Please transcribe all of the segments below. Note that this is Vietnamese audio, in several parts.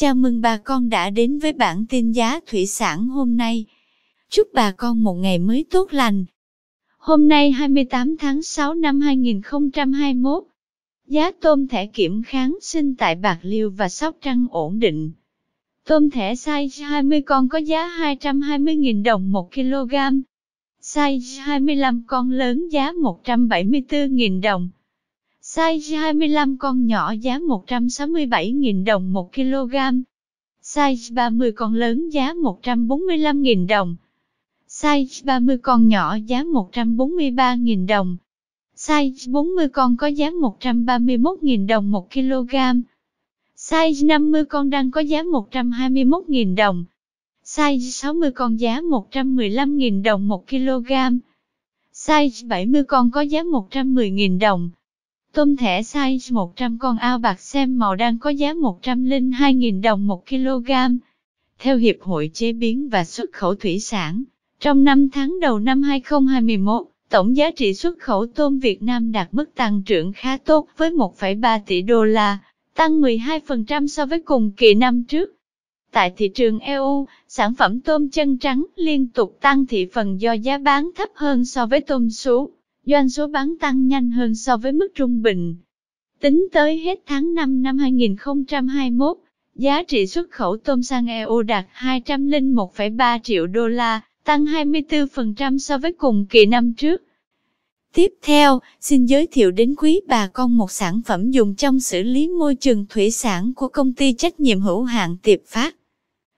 Chào mừng bà con đã đến với bản tin giá thủy sản hôm nay. Chúc bà con một ngày mới tốt lành. Hôm nay 28 tháng 6 năm 2021, giá tôm thẻ kiểm kháng sinh tại Bạc Liêu và Sóc Trăng ổn định. Tôm thẻ size 20 con có giá 220.000 đồng 1 kg. Size 25 con lớn giá 174.000 đồng. Size 25 con nhỏ giá 167.000 đồng 1 kg. Size 30 con lớn giá 145.000 đồng. Size 30 con nhỏ giá 143.000 đồng. Size 40 con có giá 131.000 đồng 1 kg. Size 50 con đang có giá 121.000 đồng. Size 60 con giá 115.000 đồng 1 kg. Size 70 con có giá 110.000 đồng. Tôm thẻ size 100 con ao bạc xem màu đang có giá 102.000 đồng 1 kg. Theo Hiệp hội Chế biến và Xuất khẩu Thủy sản, trong 5 tháng đầu năm 2021, tổng giá trị xuất khẩu tôm Việt Nam đạt mức tăng trưởng khá tốt với 1,3 tỷ đô la, tăng 12% so với cùng kỳ năm trước. Tại thị trường EU, sản phẩm tôm chân trắng liên tục tăng thị phần do giá bán thấp hơn so với tôm sú doanh số bán tăng nhanh hơn so với mức trung bình. Tính tới hết tháng 5 năm 2021, giá trị xuất khẩu tôm sang EU đạt 201,3 triệu đô la, tăng 24% so với cùng kỳ năm trước. Tiếp theo, xin giới thiệu đến quý bà con một sản phẩm dùng trong xử lý môi trường thủy sản của công ty trách nhiệm hữu hạn Tiệp Phát.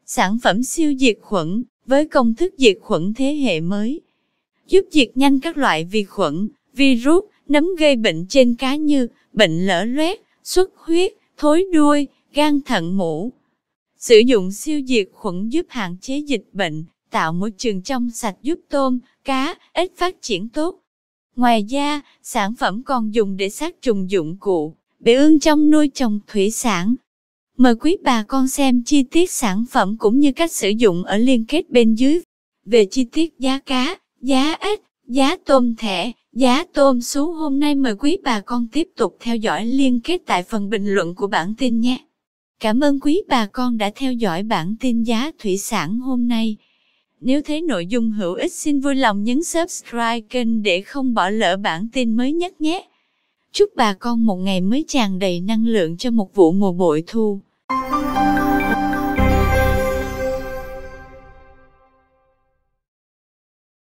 Sản phẩm siêu diệt khuẩn, với công thức diệt khuẩn thế hệ mới, giúp diệt nhanh các loại vi khuẩn, virus, nấm gây bệnh trên cá như bệnh lở loét, xuất huyết, thối đuôi, gan thận mũ. Sử dụng siêu diệt khuẩn giúp hạn chế dịch bệnh, tạo môi trường trong sạch giúp tôm, cá, ếch phát triển tốt. Ngoài ra, sản phẩm còn dùng để sát trùng dụng cụ, bể ương trong nuôi trồng thủy sản. Mời quý bà con xem chi tiết sản phẩm cũng như cách sử dụng ở liên kết bên dưới. Về chi tiết giá cá, giá ếch, giá tôm thẻ, giá tôm sú hôm nay mời quý bà con tiếp tục theo dõi liên kết tại phần bình luận của bản tin nhé. Cảm ơn quý bà con đã theo dõi bản tin giá thủy sản hôm nay. Nếu thấy nội dung hữu ích xin vui lòng nhấn subscribe kênh để không bỏ lỡ bản tin mới nhất nhé. Chúc bà con một ngày mới tràn đầy năng lượng cho một vụ mùa bội thu.